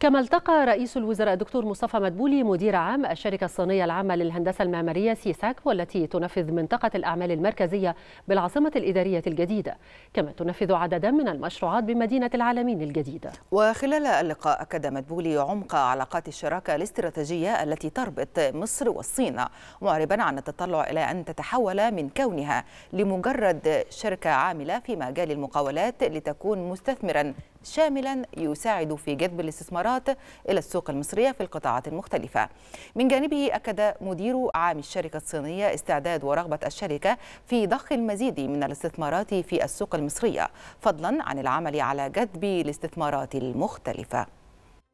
كما التقى رئيس الوزراء الدكتور مصطفى مدبولي مدير عام الشركة الصينية العامة للهندسة المعمارية سيساك والتي تنفذ منطقة الأعمال المركزية بالعاصمة الإدارية الجديدة كما تنفذ عددا من المشروعات بمدينة العالمين الجديدة وخلال اللقاء أكد مدبولي عمق علاقات الشراكة الاستراتيجية التي تربط مصر والصين معربا عن التطلع إلى أن تتحول من كونها لمجرد شركة عاملة في مجال المقاولات لتكون مستثمرا شاملا يساعد في جذب الاستثمارات السيارات إلى السوق المصرية في القطاعات المختلفة من جانبه أكد مدير عام الشركة الصينية استعداد ورغبة الشركة في ضخ المزيد من الاستثمارات في السوق المصرية فضلا عن العمل على جذب الاستثمارات المختلفة